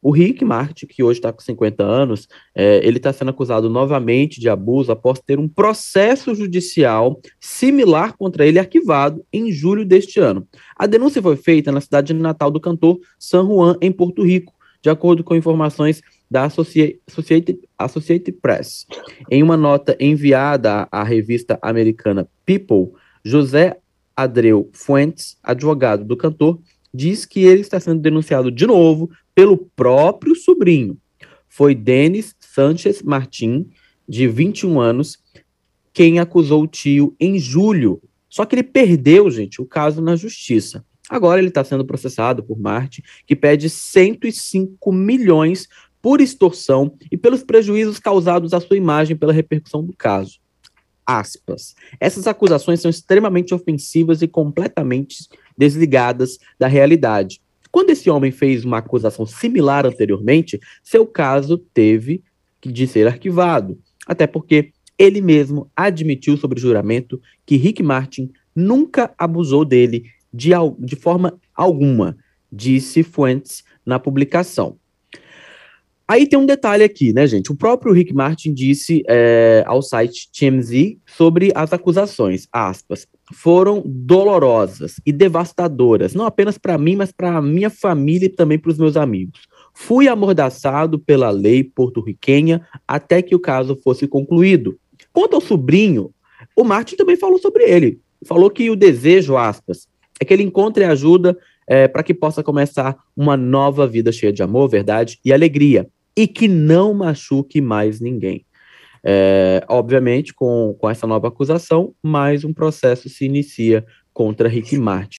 O Rick Martin, que hoje está com 50 anos, é, ele está sendo acusado novamente de abuso após ter um processo judicial similar contra ele arquivado em julho deste ano. A denúncia foi feita na cidade natal do cantor, San Juan, em Porto Rico, de acordo com informações da Associated, Associated Press. Em uma nota enviada à revista americana People, José Adreu Fuentes, advogado do cantor, diz que ele está sendo denunciado de novo pelo próprio sobrinho. Foi Denis Sanchez Martin, de 21 anos, quem acusou o tio em julho. Só que ele perdeu, gente, o caso na justiça. Agora ele está sendo processado por Marte, que pede 105 milhões por extorsão e pelos prejuízos causados à sua imagem pela repercussão do caso. Aspas. Essas acusações são extremamente ofensivas e completamente desligadas da realidade. Quando esse homem fez uma acusação similar anteriormente, seu caso teve de ser arquivado, até porque ele mesmo admitiu sobre o juramento que Rick Martin nunca abusou dele de, de forma alguma, disse Fuentes na publicação. Aí tem um detalhe aqui, né, gente? O próprio Rick Martin disse é, ao site TMZ sobre as acusações, aspas, foram dolorosas e devastadoras, não apenas para mim, mas para a minha família e também para os meus amigos. Fui amordaçado pela lei porto-riquenha até que o caso fosse concluído. Quanto ao sobrinho, o Martin também falou sobre ele. Falou que o desejo, aspas, é que ele encontre ajuda é, para que possa começar uma nova vida cheia de amor, verdade e alegria e que não machuque mais ninguém. É, obviamente, com, com essa nova acusação, mais um processo se inicia contra Rick Martin.